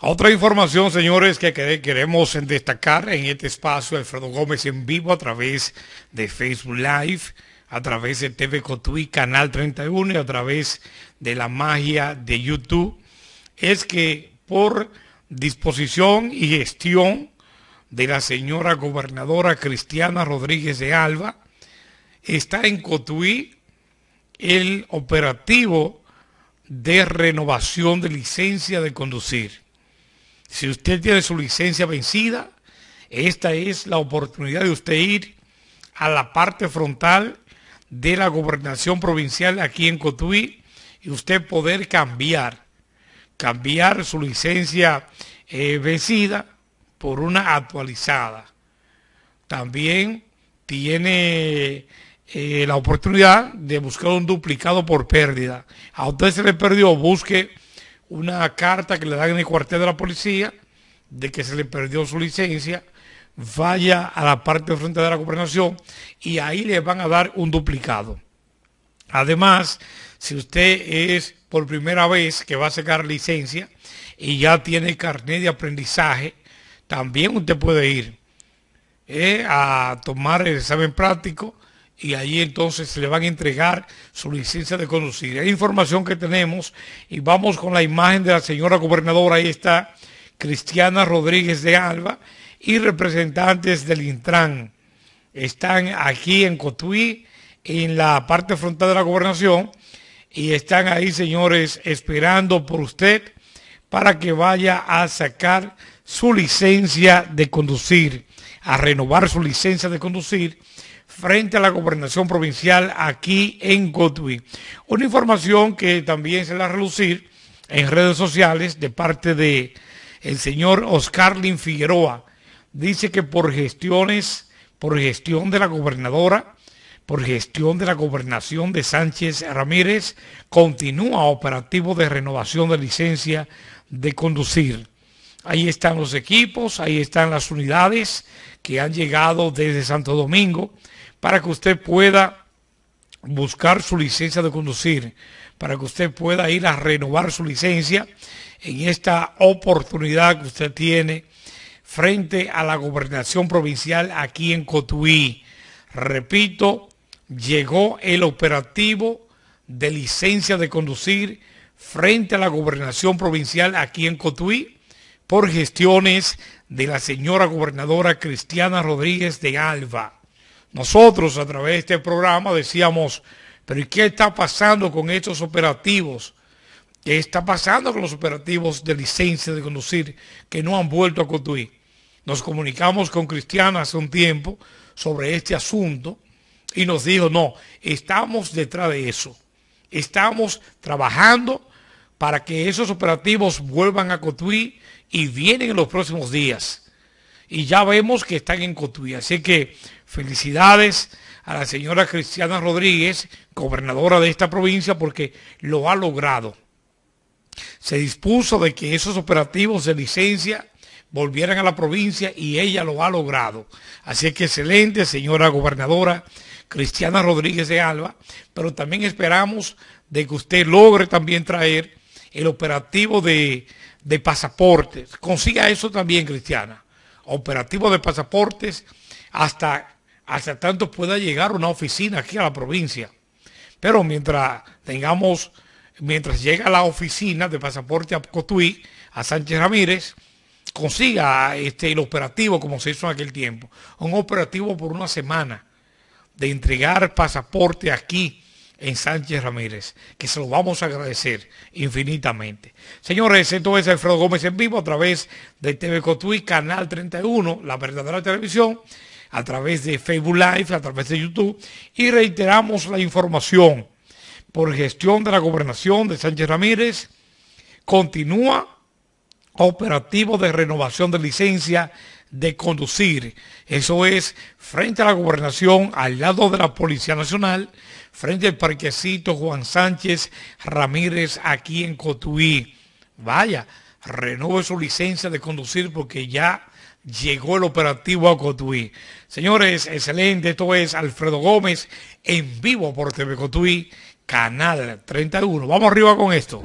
Otra información, señores, que queremos destacar en este espacio, Alfredo Gómez en vivo a través de Facebook Live, a través de TV Cotuí, Canal 31 y a través de la magia de YouTube, es que por disposición y gestión de la señora gobernadora Cristiana Rodríguez de Alba, está en Cotuí el operativo de renovación de licencia de conducir si usted tiene su licencia vencida, esta es la oportunidad de usted ir a la parte frontal de la gobernación provincial aquí en Cotuí y usted poder cambiar, cambiar su licencia eh, vencida por una actualizada. También tiene eh, la oportunidad de buscar un duplicado por pérdida. A usted se le perdió, busque una carta que le dan en el cuartel de la policía de que se le perdió su licencia, vaya a la parte de frente de la gobernación y ahí le van a dar un duplicado. Además, si usted es por primera vez que va a sacar licencia y ya tiene carnet de aprendizaje, también usted puede ir eh, a tomar el examen práctico y ahí entonces se le van a entregar su licencia de conducir. Hay información que tenemos y vamos con la imagen de la señora gobernadora, ahí está Cristiana Rodríguez de Alba y representantes del Intran. Están aquí en Cotuí, en la parte frontal de la gobernación y están ahí, señores, esperando por usted para que vaya a sacar su licencia de conducir, a renovar su licencia de conducir frente a la gobernación provincial aquí en godwin Una información que también se la relucir en redes sociales de parte de el señor Oscar Lin Figueroa. Dice que por gestiones, por gestión de la gobernadora, por gestión de la gobernación de Sánchez Ramírez, continúa operativo de renovación de licencia de conducir. Ahí están los equipos, ahí están las unidades que han llegado desde Santo Domingo para que usted pueda buscar su licencia de conducir, para que usted pueda ir a renovar su licencia en esta oportunidad que usted tiene frente a la gobernación provincial aquí en Cotuí. Repito, llegó el operativo de licencia de conducir frente a la gobernación provincial aquí en Cotuí por gestiones de la señora gobernadora Cristiana Rodríguez de Alba. Nosotros a través de este programa decíamos, pero ¿y qué está pasando con estos operativos? ¿Qué está pasando con los operativos de licencia de conducir que no han vuelto a construir? Nos comunicamos con Cristiana hace un tiempo sobre este asunto y nos dijo, no, estamos detrás de eso. Estamos trabajando para que esos operativos vuelvan a Cotuí y vienen en los próximos días. Y ya vemos que están en Cotuí. Así que felicidades a la señora Cristiana Rodríguez, gobernadora de esta provincia, porque lo ha logrado. Se dispuso de que esos operativos de licencia volvieran a la provincia y ella lo ha logrado. Así que excelente, señora gobernadora Cristiana Rodríguez de Alba, pero también esperamos de que usted logre también traer el operativo de, pasaportes. Consiga eso también, Cristiana. Operativo de pasaportes hasta, hasta tanto pueda llegar una oficina aquí a la provincia. Pero mientras tengamos, mientras llega la oficina de pasaporte a Cotuí, a Sánchez Ramírez, consiga este, el operativo como se hizo en aquel tiempo. Un operativo por una semana de entregar pasaporte aquí en Sánchez Ramírez, que se lo vamos a agradecer infinitamente. Señores, esto es Alfredo Gómez en vivo a través de TV Cotuí, Canal 31, la verdadera televisión, a través de Facebook Live, a través de YouTube, y reiteramos la información por gestión de la gobernación de Sánchez Ramírez, continúa operativo de renovación de licencia de conducir. Eso es frente a la gobernación, al lado de la Policía Nacional, frente al parquecito Juan Sánchez Ramírez aquí en Cotuí. Vaya, renueve su licencia de conducir porque ya llegó el operativo a Cotuí. Señores, excelente. Esto es Alfredo Gómez en vivo por TV Cotuí, canal 31. Vamos arriba con esto.